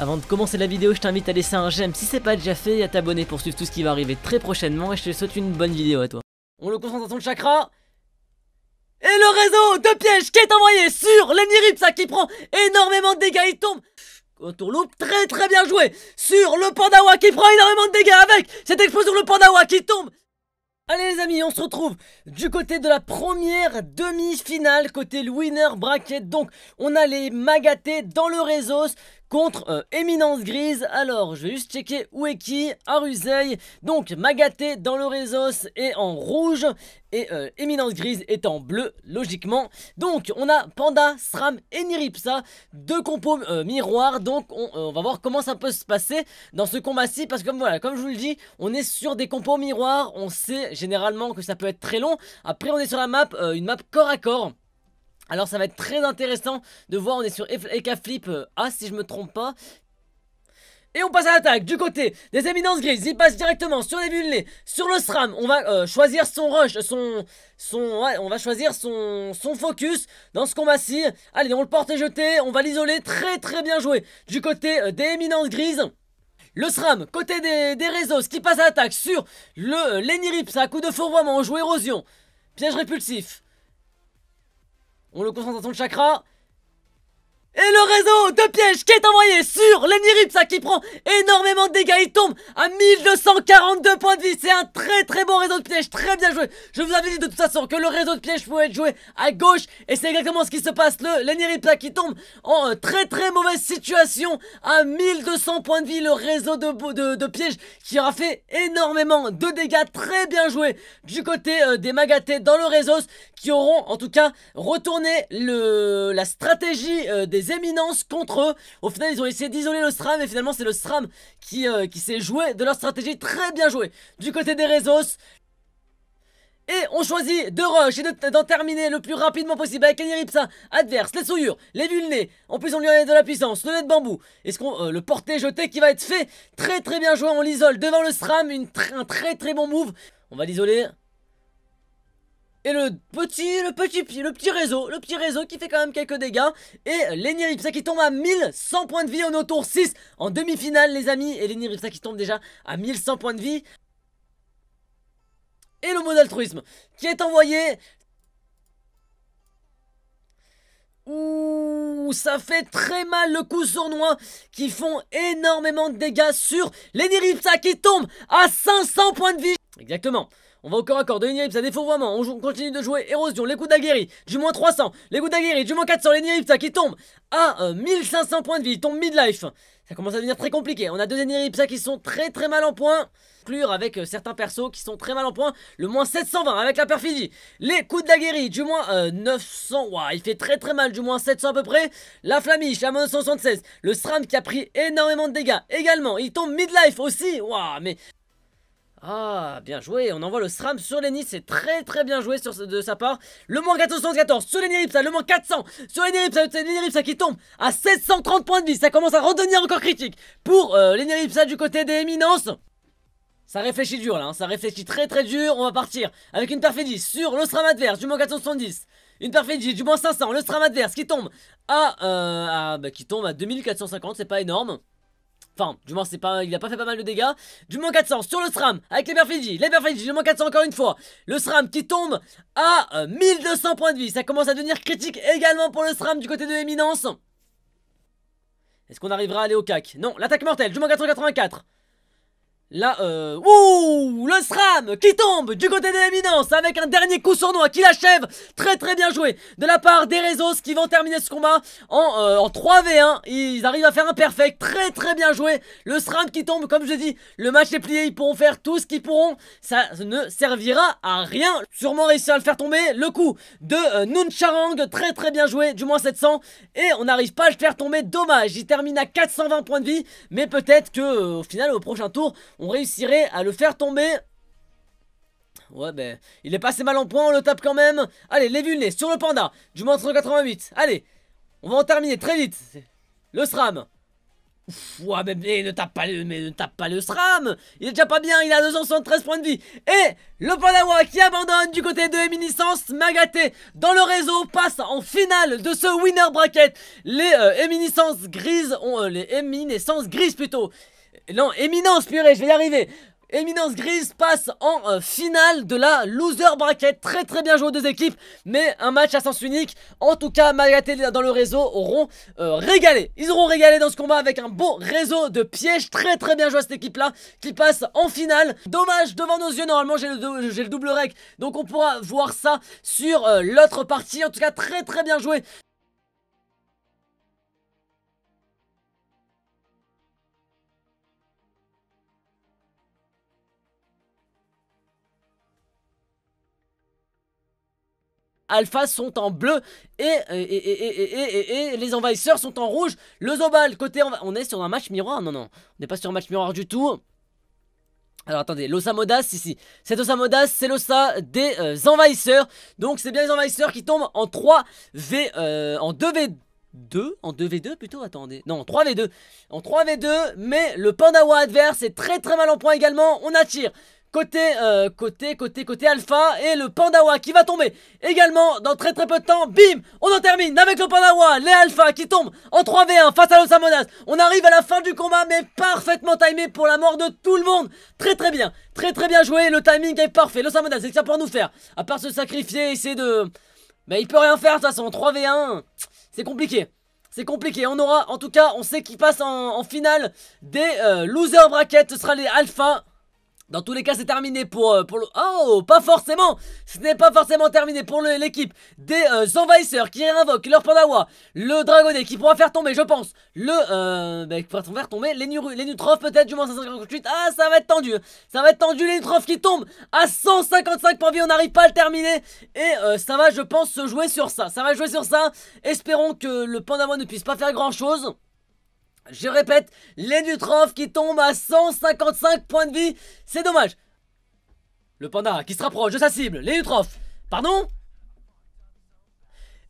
Avant de commencer la vidéo, je t'invite à laisser un j'aime si c'est pas déjà fait et à t'abonner pour suivre tout ce qui va arriver très prochainement et je te souhaite une bonne vidéo à toi. On le concentre dans son chakra et le réseau de pièges qui est envoyé sur l'ennemi qui prend énormément de dégâts, il tombe l'ouvre, très très bien joué sur le Pandawa qui prend énormément de dégâts avec cette explosion, le Pandawa qui tombe Allez les amis, on se retrouve du côté de la première demi-finale, côté le winner bracket. Donc, on a les Magaté dans le réseau contre euh, Éminence Grise. Alors, je vais juste checker où est qui à Donc, Magaté dans le réseau est en rouge et Eminence euh, Éminence Grise est en bleu, logiquement. Donc, on a Panda, SRAM et Niripsa, deux compos euh, miroirs. Donc, on, va voir comment ça peut se passer dans ce combat-ci. Parce que, voilà, comme je vous le dis, on est sur des compos miroirs. On sait généralement que ça peut être très long. Après, on est sur la map, une map corps à corps. Alors ça va être très intéressant de voir, on est sur Ekaflip Flip euh, A si je me trompe pas, et on passe à l'attaque du côté des éminences grises. Il passe directement sur les bulles, sur le SRAM. On va euh, choisir son rush, son. son on va choisir son, son focus dans ce combat-ci. Allez, on le porte et jeté. On va l'isoler. Très très bien joué du côté euh, des éminences grises. Le SRAM, côté des, réseaux, ce qui passe à l'attaque sur le euh, Lenny Rips, à coup de fourvoiement, on joue érosion, piège répulsif, on le concentre dans son chakra et le réseau de pièges qui est envoyé sur l'Eniripsa qui prend énormément de dégâts, il tombe à 1242 points de vie, c'est un très très bon réseau de pièges, très bien joué Je vous avais dit de toute façon que le réseau de pièges pouvait être joué à gauche, et c'est exactement ce qui se passe, le qui tombe en euh, très très mauvaise situation, à 1200 points de vie, le réseau de, de, pièges qui aura fait énormément de dégâts, très bien joué du côté euh, des Magatés dans le réseau, qui auront en tout cas retourné la stratégie euh, des éminences contre eux. Au final, ils ont essayé d'isoler le SRAM et finalement, c'est le SRAM qui, euh, qui s'est joué de leur stratégie. Très bien joué. Du côté des réseaux et on choisit de rush et d'en terminer le plus rapidement possible avec les adverse, les souillures, les vulnés. En plus, on lui enlève de la puissance, le nez de bambou. Est-ce qu'on euh, le porté jeté qui va être fait Très très bien joué, on l'isole devant le SRAM, une un très très bon move. On va l'isoler. Et le petit, le petit, le petit réseau, le petit réseau qui fait quand même quelques dégâts. Et Lenny Ripsa qui tombe à 1100 points de vie, on est au tour 6 en demi-finale les amis. Et Lenny Ripsa qui tombe déjà à 1100 points de vie. Et le mot d'altruisme qui est envoyé. Ouh, ça fait très mal le coup sournois qui font énormément de dégâts sur Lenny Ripsa qui tombe à 500 points de vie. Exactement. On va encore accorder à de Nirips On, continue de jouer érosion, les coups d'aguerri, du moins 300, les coups d'aguerri, du moins 400, les Nirips qui tombent à 1500 points de vie, ils tombent midlife. Ça commence à devenir très compliqué. On a deux ça qui sont très très mal en point. Conclure avec euh, certains persos qui sont très mal en point. Le moins 720 avec la perfidie. Les coups de du moins 900. Waouh, il fait très très mal, du moins 700 à peu près. La flamiche, la moins 176. Le strand qui a pris énormément de dégâts également. Il tombe midlife aussi. Waouh, mais ah, bien joué, on envoie le SRAM sur nice c'est très très bien joué de sa part. Le moins 474 sur les ça, le moins 400 sur ça, Ripsa, qui tombe à 730 points de vie, ça commence à redevenir encore critique pour euh, du côté des éminences. Ça réfléchit dur là, hein. ça réfléchit très très dur, on va partir avec une perfidie sur le SRAM adverse du moins 470. Une perfidie du moins 500, le SRAM adverse qui tombe à, euh, bah, qui tombe à 2450, c'est pas énorme. Enfin, du moins, c'est pas, il a pas fait pas mal de dégâts. Du moins 400 sur le SRAM avec les perfidies. Les perfidies, du moins 400 encore une fois. Le SRAM qui tombe à 1200 euh, points de vie. Ça commence à devenir critique également pour le SRAM du côté de l'éminence. Est-ce qu'on arrivera à aller au cac Non, l'attaque mortelle, du moins 484. Là, euh... Ouh Le SRAM qui tombe du côté de l'éminence avec un dernier coup sournois qui l'achève. Très très bien joué de la part des réseaux qui vont terminer ce combat en, 3v1. Euh, Ils arrivent à faire un perfect. Très très bien joué. Le SRAM qui tombe, comme je l'ai dit, le match est plié. Ils pourront faire tout ce qu'ils pourront. Ça ne servira à rien. Sûrement réussir à le faire tomber. Le coup de euh, Nuncharang. Très très bien joué. Du moins 700. Et on n'arrive pas à le faire tomber. Dommage. Il termine à 420 points de vie. Mais peut-être que euh, au final, au prochain tour on réussirait à le faire tomber. Ouais, ben, il est passé mal en point, on le tape quand même. Allez, les vulnés sur le panda, du moins 188. Allez, on va en terminer très vite. Le SRAM. ouais, ben, mais, ne tape pas le, mais ne tape pas le SRAM Il est déjà pas bien, il a 273 points de vie Et le Pandawa qui abandonne du côté de Éminiscence, Magaté dans le réseau passe en finale de ce winner bracket Les Éminiscences euh, grises, ont, euh, les Éminiscences grises plutôt non, éminence, purée, je vais y arriver. Éminence Grise passe en euh, finale de la loser bracket. Très très bien joué aux deux équipes, mais un match à sens unique. En tout cas, Magaté dans le réseau auront euh, régalé. Ils auront régalé dans ce combat avec un beau réseau de pièges. Très très bien joué à cette équipe-là qui passe en finale. Dommage, devant nos yeux, normalement j'ai le, double rec, donc on pourra voir ça sur euh, l'autre partie. En tout cas, très très bien joué Alpha sont en bleu et, et, les envahisseurs sont en rouge. Le Zobal, côté... On est sur un match miroir Non, non. On n'est pas sur un match miroir du tout. Alors attendez, l'Osamodas ici. Cet Osamodas, c'est l'Osa des euh, envahisseurs. Donc c'est bien les envahisseurs qui tombent en 3V... Euh, en 2V... 2 en 2v2 plutôt attendez non en 3v2 en 3v2 mais le pandawa adverse est très très mal en point également on attire côté, euh, côté, côté, côté alpha et le pandawa qui va tomber également dans très très peu de temps. Bim On en termine avec le pandawa, les Alpha qui tombent en 3v1 face à l'osamonas. On arrive à la fin du combat mais parfaitement timé pour la mort de tout le monde. Très très bien, très très bien joué, le timing est parfait. L'osamonas, c'est que ça pour nous faire. À part se sacrifier, essayer de... Mais il peut rien faire de toute façon, 3v1, c'est compliqué. C'est compliqué, on aura, en tout cas, on sait qu'il passe en, finale des losers euh, loser bracket, ce sera les Alpha dans tous les cas, c'est terminé pour, euh, pour le... Oh, pas forcément Ce n'est pas forcément terminé pour l'équipe des euh, envahisseurs qui réinvoquent leur Pandawa, le Dragonnet qui pourra faire tomber, je pense, le... Euh, bah, qui pourra faire tomber les, les Nutrophes peut-être, du moins 558. Ah, ça va être tendu Ça va être tendu, les qui tombent à 155 points vie, on n'arrive pas à le terminer Et euh, ça va, je pense, se jouer sur ça. Ça va jouer sur ça. Espérons que le Pandawa ne puisse pas faire grand-chose. Je répète, les qui tombe à 155 points de vie, c'est dommage. Le panda qui se rapproche de sa cible, les Pardon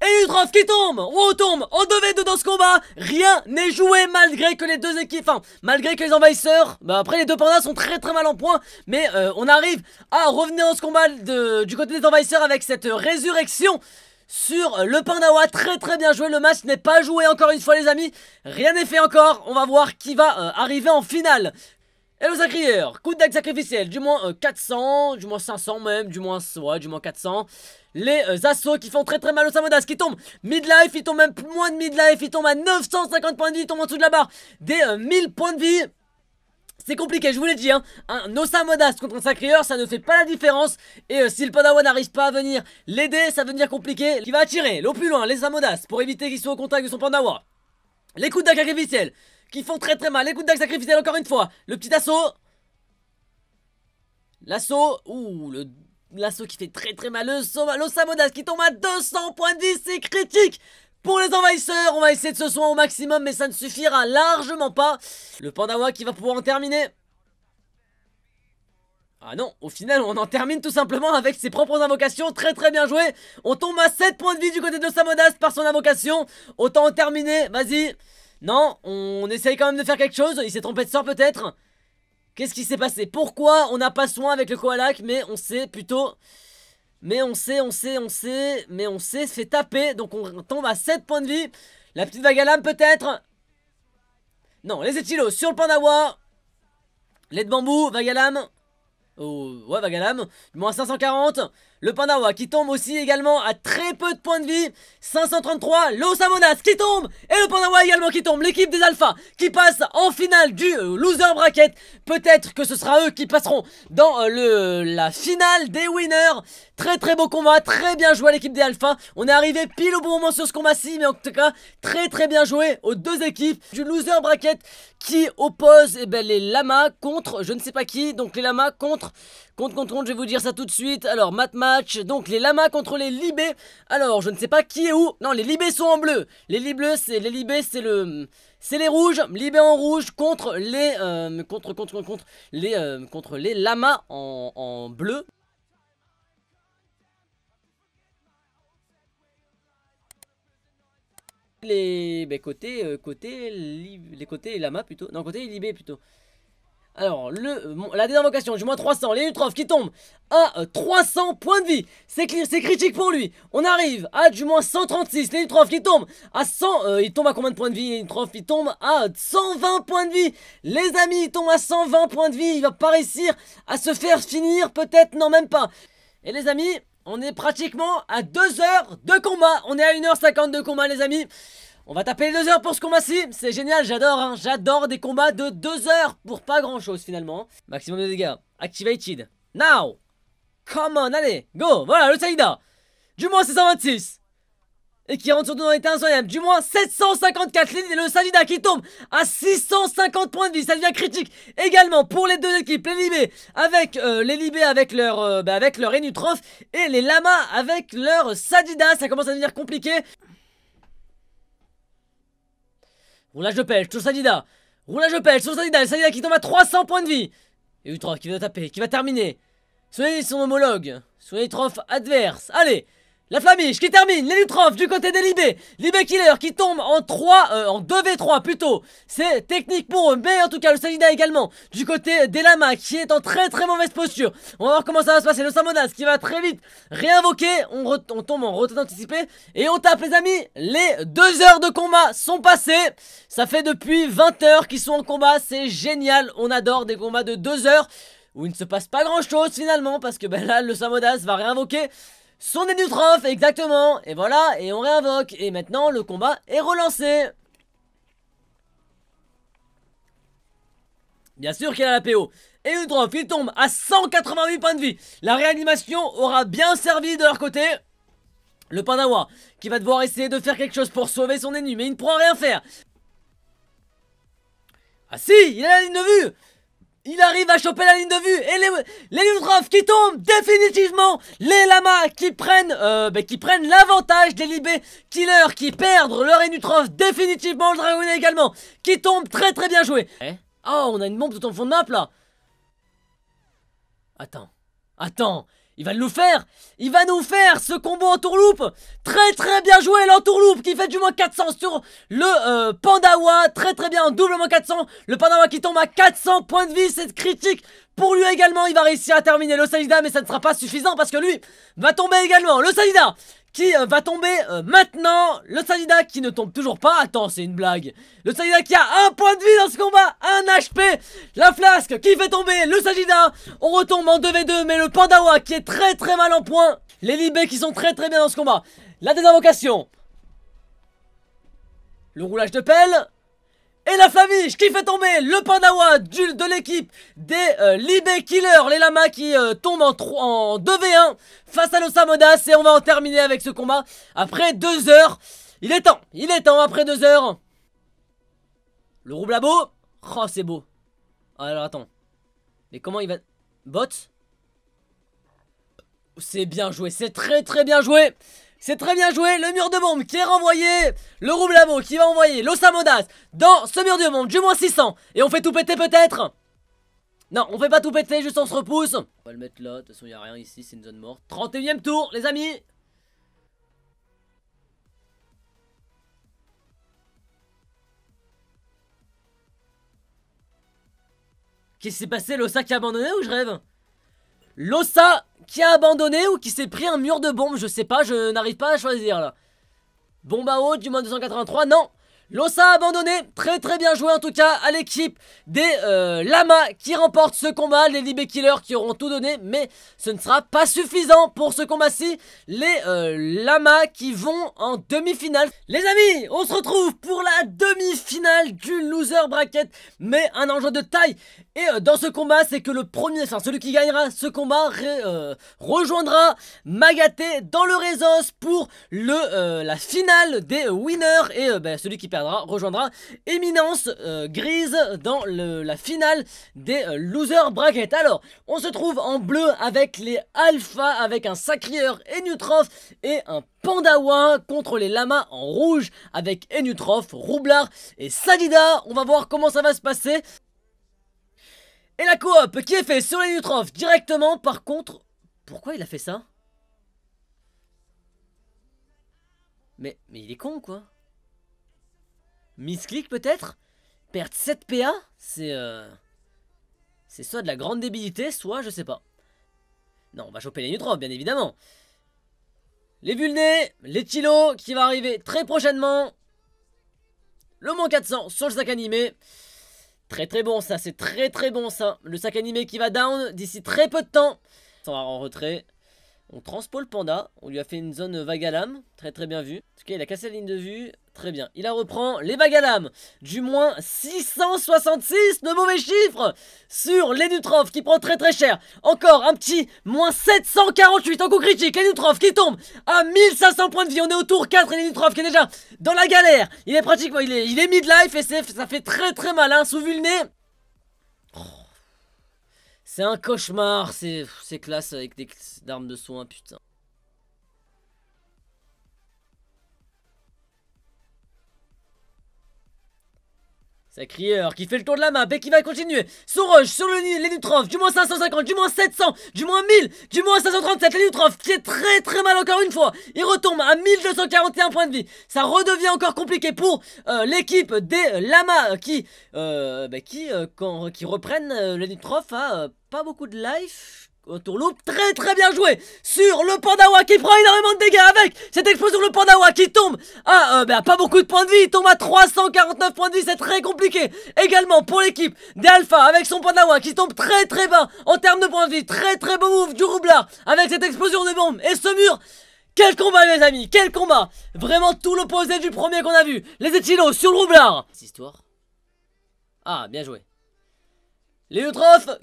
et qui tombe on tombe En devait v dans ce combat Rien n'est joué malgré que les deux équipes... Enfin, malgré que les envahisseurs... Bah, après les deux pandas sont très très mal en point Mais euh, on arrive à revenir dans ce combat du côté des envahisseurs avec cette résurrection sur le Pandawa. Très très bien joué, le match n'est pas joué encore une fois les amis. Rien n'est fait encore, on va voir qui va euh, arriver en finale. Hello Sacrilleur, coup deck sacrificiel, du moins 400, euh, du moins 500 même, du moins, ouais, du moins 400. Les euh, assauts qui font très très mal au Samodas, qui tombe midlife, il tombe même moins de midlife, il tombe à 950 points de vie, il tombe en dessous de la barre des 1000 points de vie. C'est compliqué, je vous l'ai dit, hein. Un Osamodas contre un Sacrieur, ça ne fait pas la différence. Et euh, si le Pandawa n'arrive pas à venir l'aider, ça va devenir compliqué. Il va attirer l'eau plus loin, les Amodas, pour éviter qu'ils soient au contact de son Pandawa. Les coups d'axe sacrificiels, qui font très très mal. Les coups d'axe sacrificiel, encore une fois. Le petit assaut. L'assaut. Ouh, le L'assaut qui fait très très mal, le qui tombe à 200 points de vie, c'est critique pour les envahisseurs, on va essayer de se soigner au maximum, mais ça ne suffira largement pas. Le Pandawa qui va pouvoir en terminer. Ah non, au final on en termine tout simplement avec ses propres invocations, très très bien joué On tombe à 7 points de vie du côté de Samodas par son invocation Autant en terminer, vas-y Non, on essaye quand même de faire quelque chose, il s'est trompé de sort peut-être Qu'est-ce qui s'est passé Pourquoi on n'a pas soin avec le Koalak mais on sait plutôt... Mais on sait, on sait, on sait, mais on sait, c'est fait taper. Donc on tombe à 7 points de vie. La petite vague à l'âme peut-être. Non, les étilos sur le pandawa. Les de bambou, vague à l'âme. Oh, ouais, vague à l'âme. 540. Le Pandawa qui tombe aussi également à très peu de points de vie. 533, l'Osamonas qui tombe et le Pandawa également qui tombe. L'équipe des Alphas qui passe en finale du euh, Loser Bracket. Peut-être que ce sera eux qui passeront dans euh, le, la finale des winners. Très très beau combat, très bien joué à l'équipe des Alphas. On est arrivé pile au bon moment sur ce combat-ci, mais en tout cas, très très bien joué aux deux équipes du Loser Bracket qui oppose eh ben, les Lamas contre je ne sais pas qui. Donc les Lamas contre Contre, contre je vais vous dire ça tout de suite. Alors, mat match, donc les lamas contre les libés. Alors, je ne sais pas qui est où. Non, les libés sont en bleu. Les libés, c'est les libés, c'est le c'est les rouges, libés en rouge contre les euh, contre contre contre les euh, contre les lamas en, en bleu. Les ben, côté euh, côté les côtés lamas plutôt. Non, côté libé plutôt. Alors, le, euh, la désinvocation, du moins 300, les qui tombe à 300 euh, points de vie. C'est critique pour lui. On arrive à du moins 136, les qui tombe à 100. Euh, il tombe à combien de points de vie Les qui il tombe à 120 points de vie. Les amis, il tombe à 120 points de vie. Il va pas réussir à se faire finir, peut-être, non même pas. Et les amis, on est pratiquement à 2 heures de combat. On est à 1h50 de combat, les amis. On va taper les deux heures pour ce combat-ci, c'est génial, j'adore, hein. j'adore des combats de 2 heures pour pas grand-chose finalement. Maximum de dégâts, activated, now, come on, allez, go, voilà le Saïda, du moins 626, et qui rentre surtout dans les l'état ème du moins 754 lignes, et le Saïda qui tombe à 650 points de vie, ça devient critique également pour les deux équipes, les Libé avec, euh, les avec leur, euh, bah, avec leur Enutroph, et les Lamas avec leur Sadida, ça commence à devenir compliqué. Roulage de pêche, sur Sadida. Roulage de pêche, sur Sadida. Sadida qui tombe à 300 points de vie. Et Utrof qui va taper, qui va terminer. Soyez son homologue. Soyez Utrof adverse. Allez la Flamiche qui termine, les lutrophes du côté des Libé. Libé Killer qui tombe en 3, euh, en 2v3 plutôt. C'est technique pour eux, mais en tout cas le Salida également. Du côté des Lamas qui est en très très mauvaise posture. On va voir comment ça va se passer. Le Samonas qui va très vite réinvoquer. On, tombe en retour anticipé Et on tape les amis. Les 2 heures de combat sont passées. Ça fait depuis 20 heures qu'ils sont en combat. C'est génial. On adore des combats de 2 heures où il ne se passe pas grand chose finalement. Parce que ben là le Samodas va réinvoquer. Son énutrophe, exactement Et voilà, et on réinvoque. Et maintenant, le combat est relancé Bien sûr qu'il a la PO. Et Eutrophe, il tombe à 188 points de vie. La réanimation aura bien servi de leur côté. Le Pandawa. qui va devoir essayer de faire quelque chose pour sauver son ennemi, mais il ne pourra rien faire. Ah si, il a la ligne de vue il arrive à choper la ligne de vue et les, les qui tombent définitivement. Les Lamas qui prennent, euh, ben, qui prennent l'avantage des libé Killer qui perdent leur Enutrov définitivement. Le dragon également qui tombe très très bien joué. Eh oh, on a une bombe tout en fond de map là. Attends, attends. Il va nous faire Il va nous faire ce combo en tourloupe Très très bien joué l'entourloupe qui fait du moins 400 sur le euh, Pandawa. Très très bien, Doublement 400. Le Pandawa qui tombe à 400 points de vie, c'est critique pour lui également. Il va réussir à terminer le Salida mais ça ne sera pas suffisant parce que lui va tomber également. Le Salida qui euh, va tomber euh, maintenant. Le Sadida qui ne tombe toujours pas. Attends, c'est une blague. Le Sadida qui a un point de vie dans ce combat, un HP. La flasque qui fait tomber le Sadida. On retombe en 2v2, mais le Pandawa qui est très très mal en point. Les Libé qui sont très très bien dans ce combat. La désinvocation. Le roulage de pelle. Et la famille qui fait tomber le Pandawa du, de l'équipe des euh, Libé Killers, les lamas qui euh, tombent en, en 2v1 face à nos Et on va en terminer avec ce combat après 2 heures. Il est temps, il est temps après 2 heures. Le rouble à Oh, c'est beau. Alors attends. Mais comment il va. Bot C'est bien joué, c'est très très bien joué. C'est très bien joué, le mur de bombe qui est renvoyé, le Roublamo qui va envoyer l'Osamodas dans ce mur de bombe du moins 600. Et on fait tout péter peut-être Non, on fait pas tout péter, juste on se repousse. On va le mettre là, de toute façon il a rien ici, c'est une zone morte. 31ème tour, les amis Qu'est-ce qui s'est passé L'Osa qui a abandonné ou je rêve Losa qui a abandonné ou qui s'est pris un mur de bombe, je sais pas, je n'arrive pas à choisir là. Bombe à du moins 283, non Losa a abandonné, très très bien joué en tout cas à l'équipe des euh, Lamas qui remporte ce combat, les Libé Killers qui auront tout donné, mais ce ne sera pas suffisant pour ce combat-ci, les euh, Lamas qui vont en demi-finale. Les amis, on se retrouve pour la demi-finale du Loser Bracket, mais un enjeu de taille et euh, dans ce combat, c'est que le premier, enfin celui qui gagnera ce combat euh, rejoindra Magaté dans le Rezos pour le, euh, la finale des winners. Et ben, celui qui perdra rejoindra Éminence Grise dans la finale des losers bracket. Alors, on se trouve en bleu avec les Alpha, avec un Sacrieur et et un Pandawa contre les lamas en rouge avec Enutroph, Roublard et Sadida. On va voir comment ça va se passer. Et la coop qui est faite sur les Nutrophes directement, par contre... Pourquoi il a fait ça mais, mais il est con, quoi. clic peut-être Perdre 7 PA C'est... Euh... C'est soit de la grande débilité, soit je sais pas. Non, on va choper les Nutrophes, bien évidemment. Les Vulnés, les Tilos, qui va arriver très prochainement. Le moins 400 sur le sac animé. Très très bon ça, c'est très très bon ça. Le sac animé qui va down d'ici très peu de temps. On va en retrait. On transpose le panda, on lui a fait une zone vague très très bien vu. En tout cas, il a cassé la ligne de vue, très bien. Il a reprend, les vagues du moins 666, de mauvais chiffres, sur l'Enutrof qui prend très très cher. Encore un petit moins 748 en coup critique, l'Enutrof qui tombe à 1500 points de vie, on est au tour 4 et qui est déjà dans la galère. Il est pratiquement, il est, il est midlife et ça fait très très mal, hein, sous le nez. C'est un cauchemar, c'est classes avec des d'armes de soins, putain. Ça crieur qui fait le tour de la map et qui va continuer. rush sur le nid, les du moins 550, du moins 700, du moins 1000, du moins 537, les qui est très très mal encore une fois. Il retombe à 1241 points de vie. Ça redevient encore compliqué pour euh, l'équipe des Lamas qui, euh, bah, qui, euh, quand, qui reprennent les a à pas beaucoup de life, Autour loup très très bien joué sur le Pandawa qui prend énormément de dégâts avec cette explosion, le Pandawa qui tombe à euh, ben pas beaucoup de points de vie, il tombe à 349 points de vie, c'est très compliqué également pour l'équipe des avec son Pandawa qui tombe très très bas en termes de points de vie, très très beau move du roublard avec cette explosion de bombes et ce mur quel combat mes amis, quel combat Vraiment tout l'opposé du premier qu'on a vu Les Echinos sur le roublard histoire Ah, bien joué les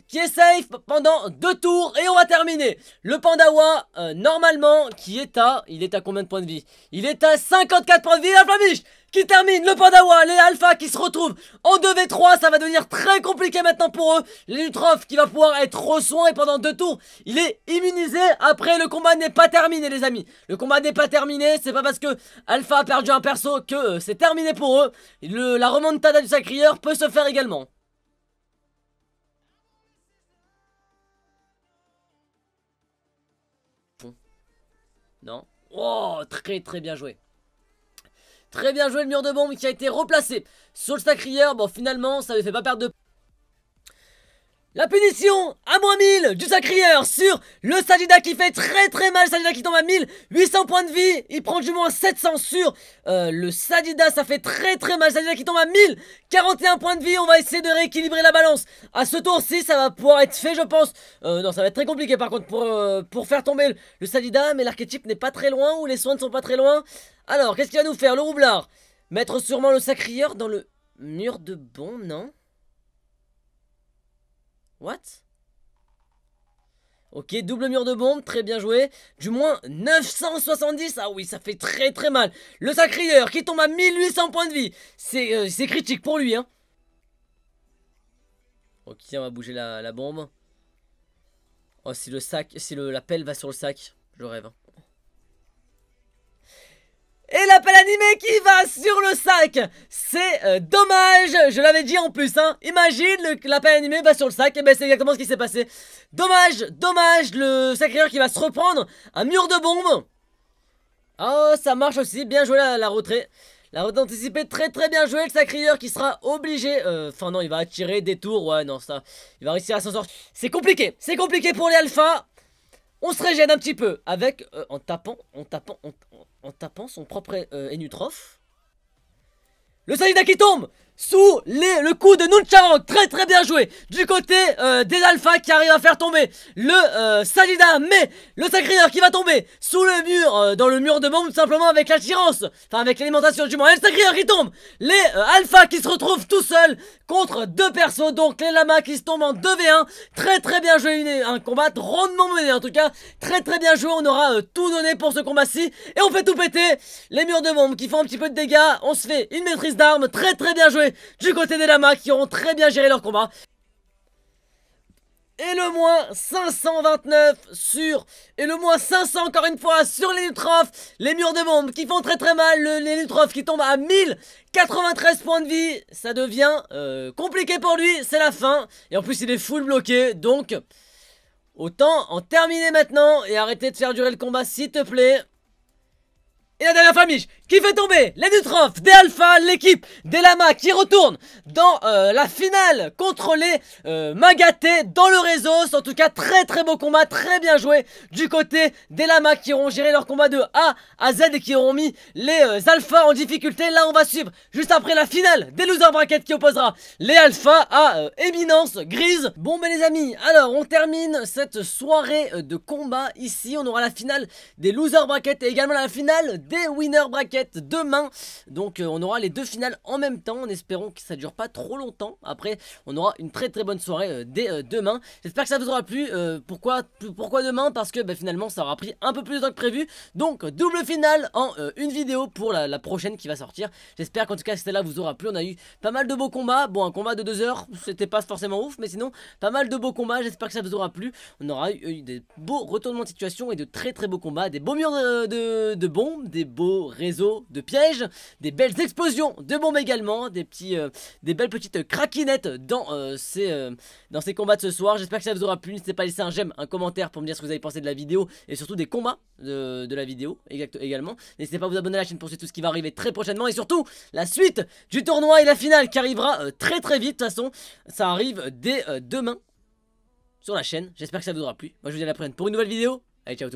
qui est safe pendant deux tours et on va terminer. Le Pandawa, euh, normalement, qui est à... Il est à combien de points de vie Il est à 54 points de vie. La Flamiche qui termine. Le Pandawa, les Alpha qui se retrouvent en 2v3. Ça va devenir très compliqué maintenant pour eux. Les qui va pouvoir être au soin et pendant deux tours, il est immunisé. Après, le combat n'est pas terminé, les amis. Le combat n'est pas terminé. C'est pas parce que Alpha a perdu un perso que euh, c'est terminé pour eux. la remontada du Sacrieur peut se faire également. Oh, très très bien joué. Très bien joué le mur de bombe qui a été replacé. Sur le bon finalement ça ne fait pas perdre de... La punition à moins 1000 du sacrieur sur le Sadida qui fait très très mal. Sadida qui tombe à 1000 800 points de vie. Il prend du moins 700 sur euh, le Sadida, Ça fait très très mal. Sadida qui tombe à 1000 41 points de vie. On va essayer de rééquilibrer la balance. À ce tour-ci, ça va pouvoir être fait, je pense. Euh, non, ça va être très compliqué par contre pour, euh, pour faire tomber le, le Sadida. Mais l'archétype n'est pas très loin ou les soins ne sont pas très loin. Alors, qu'est-ce qu'il va nous faire Le roublard. Mettre sûrement le sacrieur dans le mur de bon, non What Ok, double mur de bombe, très bien joué. Du moins 970, ah oui, ça fait très très mal. Le sacrilleur qui tombe à 1800 points de vie. Euh, c'est critique pour lui. Hein. Ok, on va bouger la, bombe. Oh, si le sac, si le, la pelle va sur le sac, je rêve. Hein. Et l'appel animé qui va sur le sac C'est euh, dommage Je l'avais dit en plus, hein Imagine, l'appel animé va sur le sac, et ben c'est exactement ce qui s'est passé. Dommage, dommage, le sacrilleur qui va se reprendre un mur de bombes Oh, ça marche aussi, bien joué la, la retraite. La retrait anticipée, très très bien joué, le sacrieur qui sera obligé... Euh, enfin non, il va attirer des tours, ouais non, ça... Il va réussir à s'en sortir. C'est compliqué, c'est compliqué pour les alphas. On se régène un petit peu avec... Euh, en tapant, en tapant, en... en en tapant son propre euh, Enutroph. Le qui tombe sous le coup de Nuncharang. Très très bien joué. Du côté euh, des alphas qui arrivent à faire tomber le euh, Salida. Mais le Sacrineur qui va tomber sous le mur, euh, dans le mur de bombe, simplement avec l'attirance. Enfin avec l'alimentation du moins. Et le Sacrieur qui tombe. Les alphas qui se retrouvent tout seuls contre deux persos. Donc les lamas qui se tombent en 2v1. Très très bien joué. un combat rondement mené en tout cas. Très très bien joué. On aura tout donné pour ce combat-ci. Et on fait tout péter. Les murs de bombe qui font un petit peu de dégâts. On se fait une maîtrise d'armes. Très très bien joué du côté des Lamas qui auront très bien géré leur combat. Et le moins 529 sur... Et le moins 500 encore une fois sur les Nutrophes. Les murs de bombes qui font très très mal. les Nutrophes qui tombent à 1093 points de vie. Ça devient euh, compliqué pour lui. C'est la fin. Et en plus il est full bloqué. Donc autant en terminer maintenant. Et arrêter de faire durer le combat s'il te plaît. Et la dernière famille qui fait tomber les Nutrophes des Alpha, l'équipe des Lamas qui retourne dans euh, la finale contre les euh, Magaté dans le réseau. En tout cas, très très beau combat, très bien joué du côté des Lamas qui auront géré leur combat de A à Z et qui auront mis les euh, Alphas en difficulté. Là, on va suivre juste après la finale des Loser Bracket qui opposera les Alpha à Éminence Grise. Bon, ben les amis, alors on termine cette soirée de combat ici. On aura la finale des Loser Bracket et également la finale des Winner Bracket demain. Donc euh, on aura les deux finales en même temps en espérant que ça dure pas trop longtemps. Après on aura une très très bonne soirée euh, dès euh, demain. J'espère que ça vous aura plu. pourquoi, pourquoi demain Parce que bah, finalement ça aura pris un peu plus de temps que prévu. Donc double finale en une vidéo pour la, prochaine qui va sortir. J'espère qu'en tout cas celle-là vous aura plu. On a eu pas mal de beaux combats. Bon, un combat de deux heures, c'était pas forcément ouf, mais sinon, pas mal de beaux combats. J'espère que ça vous aura plu. On aura eu, des beaux retournements de situation et de très très beaux combats, des beaux murs de bombes, des beaux réseaux de pièges, des belles explosions de bombes également, des, petits, euh, des belles petites craquinettes dans, euh, ces, euh, dans ces combats de ce soir. J'espère que ça vous aura plu. N'hésitez pas à laisser un j'aime, un commentaire pour me dire ce que vous avez pensé de la vidéo et surtout des combats de, la vidéo également. N'hésitez pas à vous abonner à la chaîne pour suivre tout ce qui va arriver très prochainement et surtout la suite du tournoi et la finale qui arrivera très très vite. De toute façon, ça arrive dès demain sur la chaîne. J'espère que ça vous aura plu. Moi je vous dis à la prochaine pour une nouvelle vidéo. Allez, ciao tout le monde.